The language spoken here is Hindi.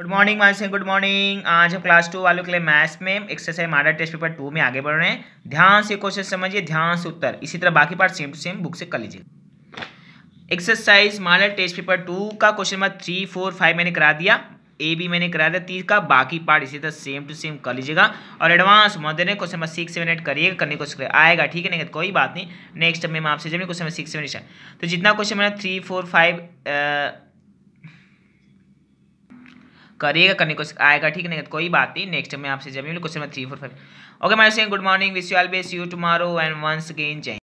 good morning Singh good morning आज हम क्लास टू वालों के लिए मैथ्स में exercise model test paper two में आगे बढ़ रहे हैं ध्यान से क्वेश्चन समझिए ध्यान से उत्तर इसी तरह बाकी part same to same book से कर लीजिए exercise model test paper two का question number three four five मैंने करा दिया ए बी मैंने करा दिया तीस का बाकी पार्ट इसी तरह सेम टू सेम कर लीजिएगा और एडवांस मदर ने question number six seven eight करिएगा करने की कोशिश करिए आएगा ठीक है नहीं तो कोई बात नहीं नेक्स्ट टाइम मैं आपसे जब question number six seven eight तो जितना क्वेश्चन मैंने थ्री फोर फाइव करिएगा करने की कोशिश आएगा ठीक नहीं तो कोई बात नहीं नेक्स्ट में आपसे जब मिलूँ question three four five okay मैं good morning wish you all bless you tomorrow and once again जय